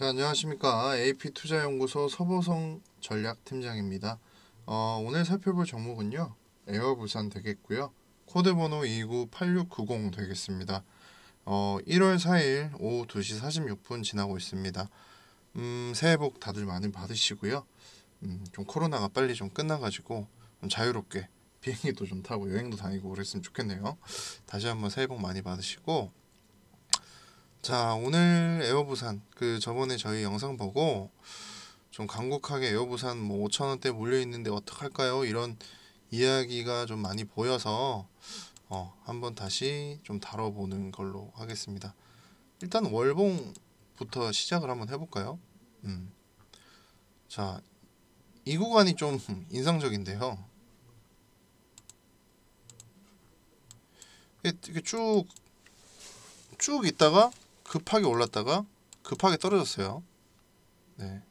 자, 안녕하십니까. AP투자연구소 서보성 전략팀장입니다. 어, 오늘 살펴볼 종목은요. 에어부산 되겠고요. 코드번호 298690 되겠습니다. 어, 1월 4일 오후 2시 46분 지나고 있습니다. 음, 새해 복 다들 많이 받으시고요. 음, 좀 코로나가 빨리 좀 끝나가지고 좀 자유롭게 비행기도 좀 타고 여행도 다니고 그랬으면 좋겠네요. 다시 한번 새해 복 많이 받으시고 자 오늘 에어부산 그 저번에 저희 영상 보고 좀 강국하게 에어부산 뭐 5천원대 몰려있는데 어떡할까요 이런 이야기가 좀 많이 보여서 어, 한번 다시 좀 다뤄보는 걸로 하겠습니다 일단 월봉부터 시작을 한번 해볼까요 음. 자이 구간이 좀 인상적인데요 이게 쭉 쭉 있다가 급하게 올랐다가 급하게 떨어졌어요. 네.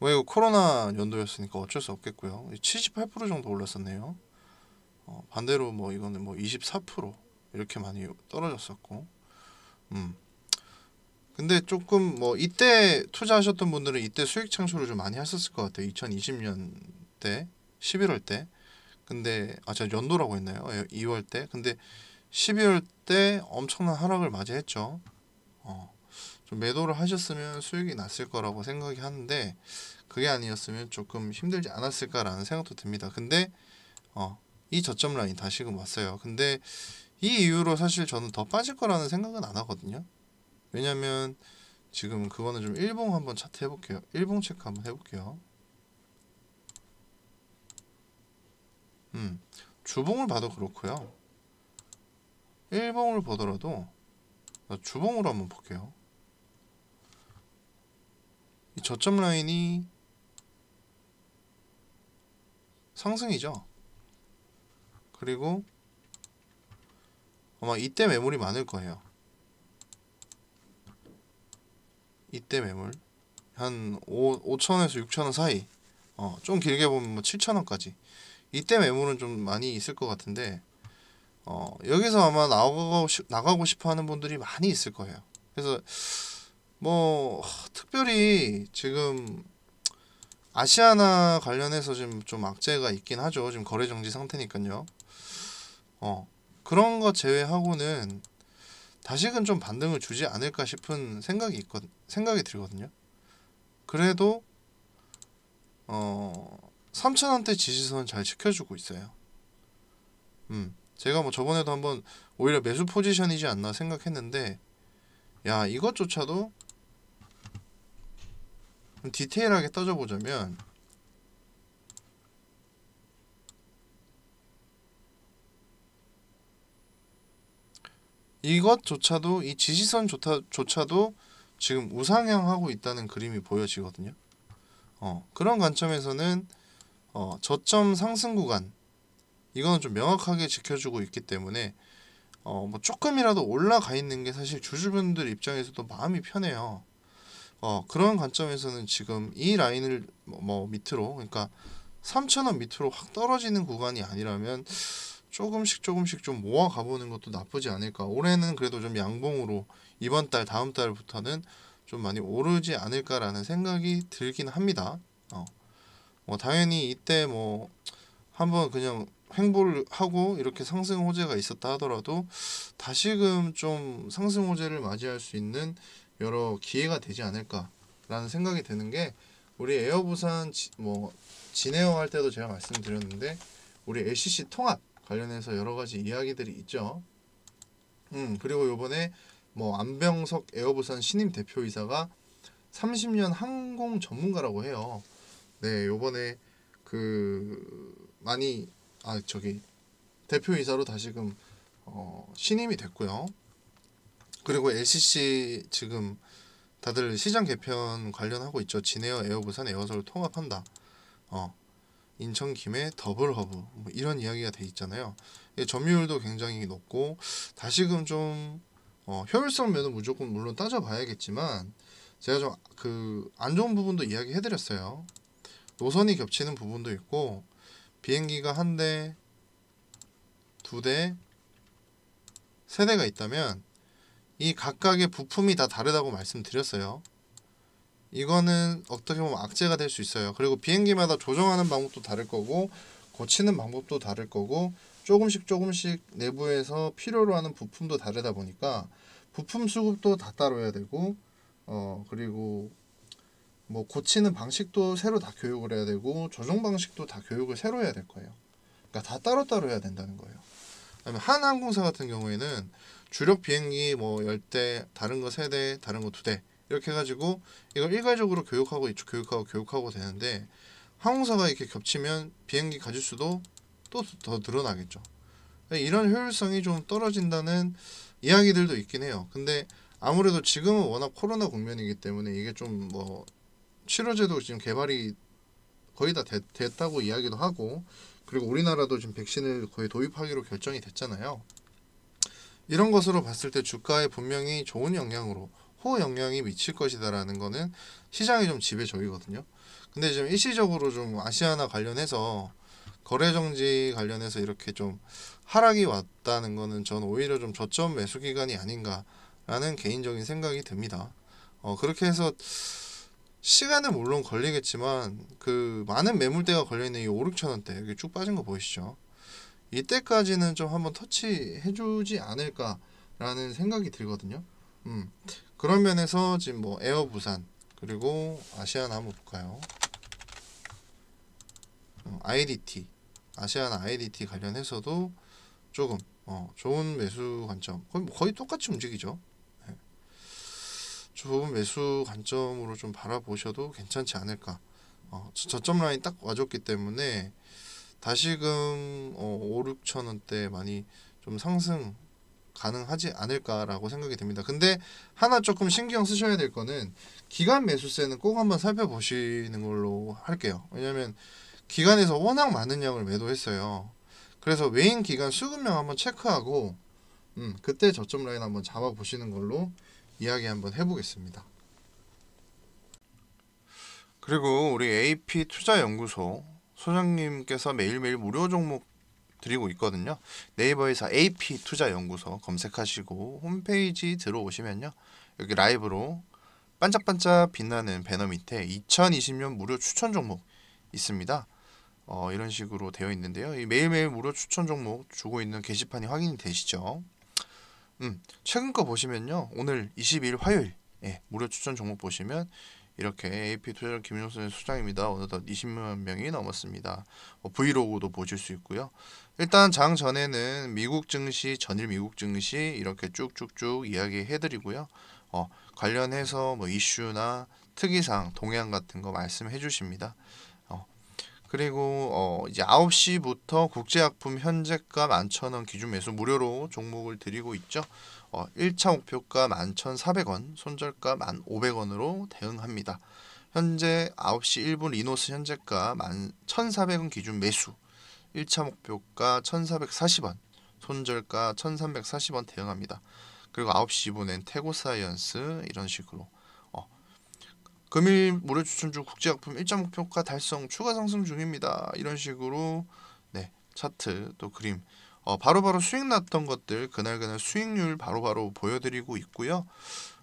뭐 이거 코로나 연도였으니까 어쩔 수 없겠고요. 78% 정도 올랐었네요. 어, 반대로 뭐 이거는 뭐24% 이렇게 많이 떨어졌었고, 음. 근데 조금 뭐 이때 투자하셨던 분들은 이때 수익 창출을 좀 많이 하셨을 것 같아요. 2020년 때 11월 때. 근데 아 제가 연도라고 했나요? 2월 예, 때. 근데 12월 때 엄청난 하락을 맞이했죠. 어, 좀 매도를 하셨으면 수익이 났을 거라고 생각이 하는데 그게 아니었으면 조금 힘들지 않았을까라는 생각도 듭니다. 근데 어, 이 저점 라인 다시금 왔어요. 근데 이 이유로 사실 저는 더 빠질 거라는 생각은 안 하거든요. 왜냐면 지금 그거는 좀 일봉 한번 차트 해볼게요. 일봉 체크 한번 해볼게요. 음, 주봉을 봐도 그렇고요. 일봉을 보더라도 주봉으로 한번 볼게요. 이 저점 라인이 상승이죠. 그리고 아마 이때 매물이 많을 거예요. 이때 매물 한 5, 5천에서 6천원 사이 어, 좀 길게 보면 뭐 7천원까지 이때 매물은 좀 많이 있을 것 같은데 어, 여기서 아마 나가고, 싶, 나가고 싶어 하는 분들이 많이 있을 거예요. 그래서 뭐 특별히 지금 아시아나 관련해서 지금 좀 악재가 있긴 하죠. 지금 거래 정지 상태니까요. 어, 그런 것 제외하고는 다시금 좀 반등을 주지 않을까 싶은 생각이 있거 생각이 들거든요. 그래도 어3 0원대 지지선 잘 지켜주고 있어요. 음. 제가 뭐 저번에도 한번 오히려 매수 포지션이지 않나 생각했는데 야 이것조차도 디테일하게 따져보자면 이것조차도 이지지선조차도 지금 우상향하고 있다는 그림이 보여지거든요. 어, 그런 관점에서는 어, 저점 상승 구간 이거는 좀 명확하게 지켜주고 있기 때문에 어, 뭐 조금이라도 올라가 있는 게 사실 주주분들 입장에서도 마음이 편해요. 어, 그런 관점에서는 지금 이 라인을 뭐, 뭐 밑으로 그러니까 3,000원 밑으로 확 떨어지는 구간이 아니라면 조금씩 조금씩 좀 모아 가보는 것도 나쁘지 않을까. 올해는 그래도 좀 양봉으로 이번 달 다음 달부터는 좀 많이 오르지 않을까라는 생각이 들긴 합니다. 어. 뭐 당연히 이때 뭐 한번 그냥 횡보를 하고 이렇게 상승 호재가 있었다 하더라도 다시금 좀 상승 호재를 맞이할 수 있는 여러 기회가 되지 않을까라는 생각이 드는 게 우리 에어부산 지, 뭐 진에어 할 때도 제가 말씀드렸는데 우리 LCC 통합 관련해서 여러 가지 이야기들이 있죠. 음 그리고 요번에 뭐 안병석 에어부산 신임 대표이사가 30년 항공 전문가라고 해요. 네 요번에 그 많이 아 저기 대표이사로 다시금 어, 신임이 됐고요. 그리고 LCC 지금 다들 시장 개편 관련하고 있죠. 진에어, 에어부산, 에어설 통합한다. 어, 인천 김해 더블 허브 뭐 이런 이야기가 돼 있잖아요. 예, 점유율도 굉장히 높고 다시금 좀 어, 효율성 면은 무조건 물론 따져봐야겠지만 제가 좀 그 안 좋은 부분도 이야기해드렸어요. 노선이 겹치는 부분도 있고 비행기가 한 대, 두 대, 세 대가 있다면 이 각각의 부품이 다 다르다고 말씀드렸어요. 이거는 어떻게 보면 악재가 될 수 있어요. 그리고 비행기마다 조정하는 방법도 다를 거고 고치는 방법도 다를 거고 조금씩 조금씩 내부에서 필요로 하는 부품도 다르다 보니까 부품 수급도 다 따로 해야 되고 어 그리고 뭐 고치는 방식도 새로 다 교육을 해야 되고 조정 방식도 다 교육을 새로 해야 될 거예요. 그러니까 다 따로따로 해야 된다는 거예요. 그다음에 한 항공사 같은 경우에는 주력 비행기 뭐열대 다른 거세대 다른 거두대 이렇게 해가지고 이걸 일괄적으로 교육하고 이쪽 교육하고 교육하고 되는데 항공사가 이렇게 겹치면 비행기 가질 수도 또 더 늘어나겠죠. 그러니까 이런 효율성이 좀 떨어진다는 이야기들도 있긴 해요. 근데 아무래도 지금은 워낙 코로나 국면이기 때문에 이게 좀뭐 치료제도 지금 개발이 거의 다 됐, 됐다고 이야기도 하고 그리고 우리나라도 지금 백신을 거의 도입하기로 결정이 됐잖아요. 이런 것으로 봤을 때 주가에 분명히 좋은 영향으로 호 영향이 미칠 것이다라는 거는 시장이 좀 지배적이거든요. 근데 지금 일시적으로 좀 아시아나 관련해서 거래 정지 관련해서 이렇게 좀 하락이 왔다는 거는 전 오히려 좀 저점 매수 기간이 아닌가라는 개인적인 생각이 듭니다. 어 그렇게 해서 시간은 물론 걸리겠지만 그 많은 매물대가 걸려있는 이 5, 6천 원대 여기 쭉 빠진 거 보이시죠? 이때까지는 좀 한번 터치해주지 않을까라는 생각이 들거든요. 음 그런 면에서 지금 뭐 에어 부산 그리고 아시안 한번 볼까요? IDT 어, 아시아나 IDT 관련해서도 조금 어, 좋은 매수 관점 거의, 거의 똑같이 움직이죠. 좋은 매수 관점으로 좀 바라보셔도 괜찮지 않을까. 어, 저점 라인 딱 와줬기 때문에 다시금 어, 5, 6천 원대 많이 좀 상승 가능하지 않을까라고 생각이 됩니다. 근데 하나 조금 신경 쓰셔야 될 거는 기간 매수세는 꼭 한번 살펴보시는 걸로 할게요. 왜냐면 기간에서 워낙 많은 양을 매도했어요. 그래서 외인 기간 수급량 한번 체크하고 음, 그때 저점 라인 한번 잡아보시는 걸로 이야기 한번 해보겠습니다. 그리고 우리 AP 투자연구소 소장님께서 매일매일 무료 종목 드리고 있거든요. 네이버에서 AP 투자연구소 검색하시고 홈페이지 들어오시면요. 여기 라이브로 반짝반짝 빛나는 배너 밑에 2020년 무료 추천 종목 있습니다. 어, 이런 식으로 되어 있는데요. 이 매일매일 무료 추천 종목 주고 있는 게시판이 확인이 되시죠. 음, 최근 거 보시면요. 오늘 22일 화요일 예, 무료 추천 종목 보시면 이렇게 AP 투자자 김용선 소장입니다. 어느덧 20만 명이 넘었습니다. 뭐 브이로그도 보실 수 있고요. 일단 장 전에는 미국 증시, 전일 미국 증시 이렇게 쭉쭉쭉 이야기해드리고요. 어, 관련해서 뭐 이슈나 특이사항, 동향 같은 거 말씀해 주십니다. 그리고 어 이제 9시부터 국제약품 현재가 11,000원 기준 매수 무료로 종목을 드리고 있죠. 어 1차 목표가 11,400원, 손절가 1,500원으로 대응합니다. 현재 9시 1분 리노스 현재가 1,400원 기준 매수, 1차 목표가 1,440원, 손절가 1,340원 대응합니다. 그리고 9시 2분엔 테고사이언스 이런 식으로 금일 모래추천주 국제약품 1정 목표가 달성 추가 상승 중입니다. 이런 식으로 네 차트 또 그림 어, 바로바로 수익 났던 것들 그날그날 수익률 바로바로 바로 보여드리고 있고요.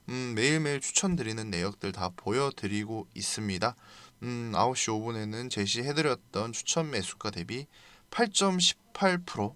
음, 매일매일 추천드리는 내역들 다 보여드리고 있습니다. 음, 9시 5분에는 제시해드렸던 추천 매수가 대비 8.18%